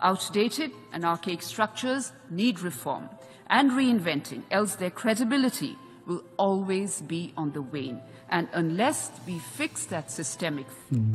Outdated and archaic structures need reform and reinventing, else their credibility will always be on the wane. And unless we fix that systemic...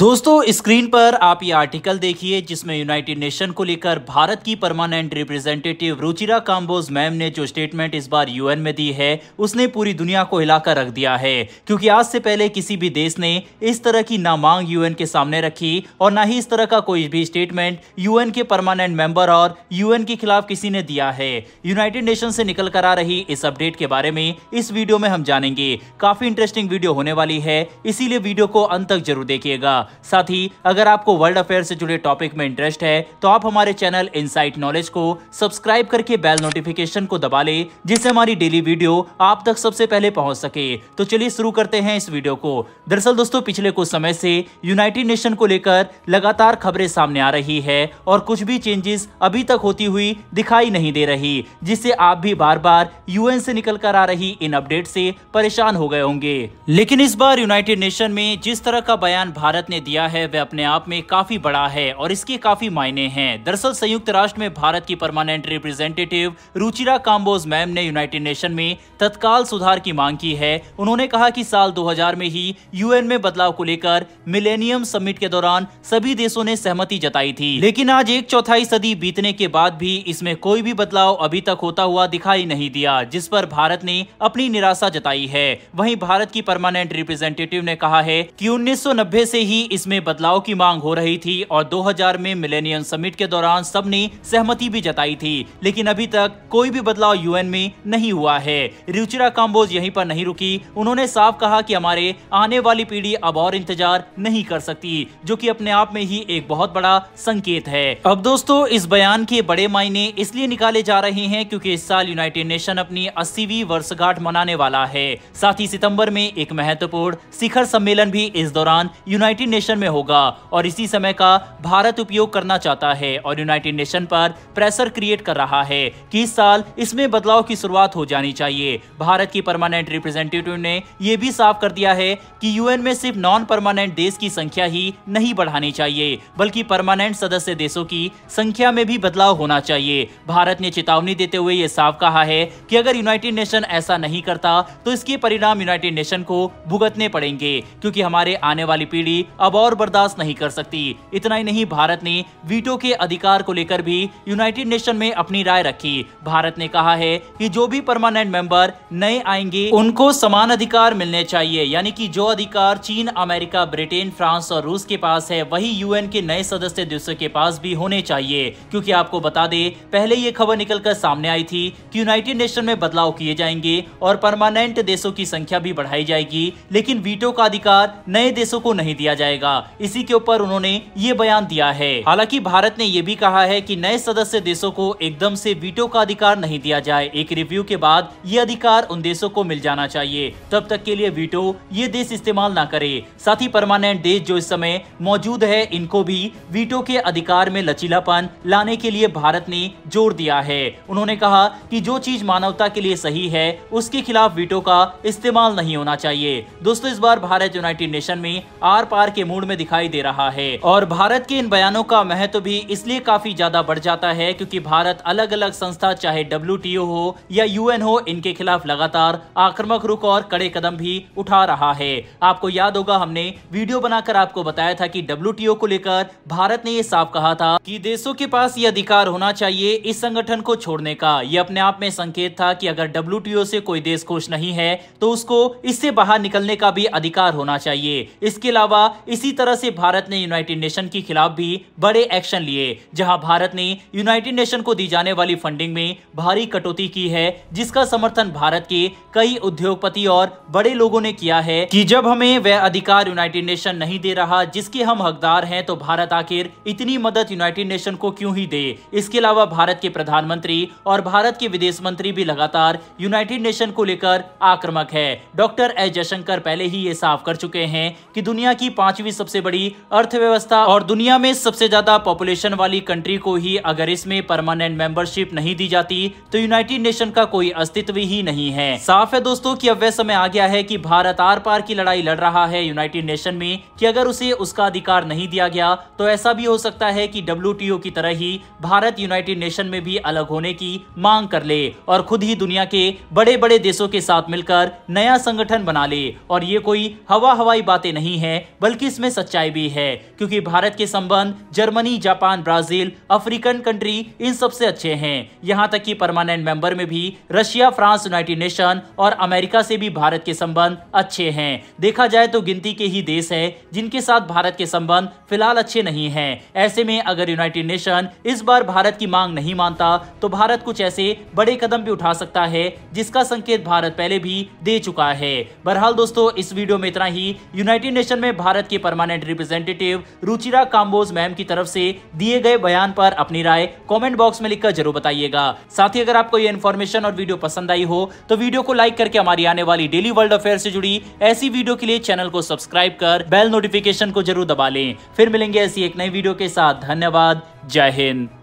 दोस्तों screen पर आप ये article देखिए जिसमें United nation को लेकर भारत की permanent representative Ruchira Kamboj ma'am ने जो स्टेटमेंट इस बार यूएन में दी है उसने पूरी दुनिया को हिलाकर रख दिया है क्योंकि आज से पहले किसी भी देश ने इस तरह की ना मांग यूएन के सामने रखी और ना ही इस तरह का कोई भी स्टेटमेंट यूएन के परमानेंट मेंबर और यूएन के खिलाफ किसी ने दिया है यूनाइटेड नेशन से निकल कर आ रही इस अपडेट के बारे में इस वीडियो वीडियो में हम जानेंगे काफी इंटरेस्टिंग वीडियो होने वाली है इसीलिए वीडियो को अंत तक जरूर देखिएगा साथ ही अगर आपको वर्ल्ड अफेयर से जुड़े टॉपिक में इंटरेस्ट है तो आप हमारे चैनल इनसाइट नॉलेज को सब्सक्राइब करके बेल नोटिफिकेशन को दबा ले जिससे हमारी डेली वीडियो आप तक सबसे पहले पहुंच सके तो चलिए शुरू करते हैं इस वीडियो को दरअसल दोस्तों पिछले कुछ समय से यूनाइटेड नेशन को लेकर लगातार खबरें सामने आ रही है और कुछ भी चेंजेस अभी तक होती हुई दिखाई नहीं दे रही जिससे आप भी बार बार यूएन से निकल कर आ रही इन अपडेट अपडेट से परेशान हो गए होंगे लेकिन इस बार यूनाइटेड नेशन में जिस तरह का बयान भारत ने दिया है वह अपने आप में काफी बड़ा है और इसके काफी मायने हैं दरअसल संयुक्त राष्ट्र में भारत की permanent representative Ruchira Kamboj ma'am United यूनाइटेड नेशन में तत्काल सुधार की मांग की है उन्होंने कहा की साल दो में ही यूएन में बदलाव को लेकर मिलेनियम समिट के दौरान सभी देशों ने सहमति जताई थी लेकिन आज एक चौथाई सदी बीतने के बाद भी इसमें कोई भी बदलाव अभी तक होता हुआ दिखाई नहीं दिया जिस पर भारत ने अपनी निराशा जताई है वहीं भारत की परमानेंट रिप्रेजेंटेटिव ने कहा है कि 1990 से ही इसमें बदलाव की मांग हो रही थी और 2000 में मिलेनियम समिट के दौरान सबने सहमति भी जताई थी लेकिन अभी तक कोई भी बदलाव यूएन में नहीं हुआ है रुचिरा काम्बोज यहीं पर नहीं रुकी उन्होंने साफ कहा कि हमारे आने वाली पीढ़ी अब और इंतजार नहीं कर सकती जो कि अपने आप में ही एक बहुत बड़ा संकेत है अब दोस्तों इस बयान के बड़े मायने इसलिए निकाले जा रहे हैं क्योंकि इस साल यूनाइटेड नेशन अपनी अस्सीवी वर्षगांठ मना मनाने वाला है साथ ही सितंबर में एक महत्वपूर्ण शिखर सम्मेलन भी इस दौरान यूनाइटेड नेशन में होगा और इसी समय का भारत उपयोग करना चाहता है और यूनाइटेड नेशन पर प्रेशर क्रिएट कर रहा है कि इस साल इसमें बदलाव की शुरुआत हो जानी चाहिए भारत की परमानेंट रिप्रेजेंटेटिव ने यह भी साफ कर दिया है कि यूएन में सिर्फ नॉन परमानेंट देश की संख्या ही नहीं बढ़ानी चाहिए बल्कि परमानेंट सदस्य देशों की संख्या में भी बदलाव होना चाहिए भारत ने चेतावनी देते हुए ये साफ कहा है कि अगर यूनाइटेड नेशन ऐसा नहीं कर करता तो इसके परिणाम यूनाइटेड नेशन को भुगतने पड़ेंगे क्योंकि हमारे आने वाली पीढ़ी अब और बर्दाश्त नहीं कर सकती इतना ही नहीं भारत ने वीटो के अधिकार को लेकर भी यूनाइटेड नेशन में अपनी राय रखी भारत ने कहा है की जो भी परमानेंट मेंबर नए आएंगे उनको समान अधिकार मिलने चाहिए यानी की जो अधिकार चीन अमेरिका ब्रिटेन फ्रांस और रूस के पास है वही यूएन के नए सदस्य देशों के पास भी होने चाहिए क्योंकि आपको बता दे पहले ये खबर निकलकर सामने आई थी कि यूनाइटेड नेशन में बदलाव किए जाएंगे और परमानेंट देशों की संख्या भी बढ़ाई जाएगी लेकिन वीटो का अधिकार नए देशों को नहीं दिया जाएगा इसी के ऊपर उन्होंने ये बयान दिया है हालांकि भारत ने यह भी कहा है कि नए सदस्य देशों को एकदम से वीटो का अधिकार नहीं दिया जाए एक रिव्यू के बाद ये अधिकार उन देशों को मिल जाना चाहिए तब तक के लिए वीटो ये देश इस्तेमाल न करे साथ ही परमानेंट देश जो इस समय मौजूद है इनको भी वीटो के अधिकार में लचीलापन लाने के लिए भारत ने जोर दिया है उन्होंने कहा की जो चीज मानवता के लिए सही है उसके खिलाफ खिलाफ वीटो का इस्तेमाल नहीं होना चाहिए दोस्तों इस बार भारत यूनाइटेड नेशन में आर पार के मूड में दिखाई दे रहा है और भारत के इन बयानों का महत्व भी इसलिए काफी ज्यादा बढ़ जाता है क्योंकि भारत अलग अलग संस्था चाहे डब्ल्यू हो या यू हो इनके खिलाफ लगातार आक्रमक रुख और कड़े कदम भी उठा रहा है आपको याद होगा हमने वीडियो बनाकर आपको बताया था की डब्ल्यू को लेकर भारत ने ये साफ कहा था की देशों के पास ये अधिकार होना चाहिए इस संगठन को छोड़ने का ये अपने आप में संकेत था कि अगर डब्ल्यू से कोई देश कोष नहीं है तो उसको इससे बाहर निकलने का भी अधिकार होना चाहिए इसके अलावा इसी तरह से भारत ने यूनाइटेड नेशन के खिलाफ भी बड़े एक्शन लिए जहां भारत ने यूनाइटेड नेशन को दी जाने वाली फंडिंग में भारी कटौती की है जिसका समर्थन भारत के कई उद्योगपति और बड़े लोगों ने किया है कि जब हमें वह अधिकार यूनाइटेड नेशन नहीं दे रहा जिसके हम हकदार हैं तो भारत आखिर इतनी मदद यूनाइटेड नेशन को क्यों ही दे इसके अलावा भारत के प्रधानमंत्री और भारत के विदेश मंत्री भी लगातार यूनाइटेड नेशन को लेकर आक्रमक है डॉक्टर एस जयशंकर पहले ही ये साफ कर चुके हैं कि दुनिया की पांचवी सबसे बड़ी अर्थव्यवस्था और दुनिया में सबसे ज्यादा पॉपुलेशन वाली कंट्री को ही अगर इसमें परमानेंट मेंबरशिप नहीं दी जाती तो यूनाइटेड नेशन का कोई अस्तित्व ही नहीं है साफ है दोस्तों की अब वह समय आ गया है की भारत आर पार की लड़ाई लड़ रहा है यूनाइटेड नेशन में की अगर उसे उसका अधिकार नहीं दिया गया तो ऐसा भी हो सकता है की डब्ल्यू की तरह ही भारत यूनाइटेड नेशन में भी अलग होने की मांग कर ले और खुद ही दुनिया के बड़े बड़े देशों देशों के साथ मिलकर नया संगठन बना ले और ये कोई हवा हवाई बातें नहीं है बल्कि इसमें सच्चाई भी है क्योंकि भारत के संबंध Germany Japan Brazil African country इन सबसे अच्छे हैं यहाँ तक कि परमानेंट मेंबर में भी रशिया फ्रांस यूनाइटेड नेशन और अमेरिका से भी भारत के संबंध अच्छे हैं देखा जाए तो गिनती के ही देश है जिनके साथ भारत के संबंध फिलहाल अच्छे नहीं है ऐसे में अगर यूनाइटेड नेशन इस बार भारत की मांग नहीं मानता तो भारत कुछ ऐसे बड़े कदम भी उठा सकता है जिसका संकेत भारत पहले भी दे चुका है बहरहाल दोस्तों इस वीडियो में इतना ही यूनाइटेड नेशन में भारत के permanent representative Ruchira Kamboj ma'am की तरफ से दिए गए बयान पर अपनी राय कॉमेंट बॉक्स में लिखकर जरूर बताइएगा साथ ही अगर आपको ये इन्फॉर्मेशन और वीडियो पसंद आई हो तो वीडियो को लाइक करके हमारी आने वाली डेली वर्ल्ड अफेयर से जुड़ी ऐसी वीडियो के लिए चैनल को सब्सक्राइब कर बेल नोटिफिकेशन को जरूर दबा लें फिर मिलेंगे ऐसी एक नई वीडियो के साथ धन्यवाद जय हिंद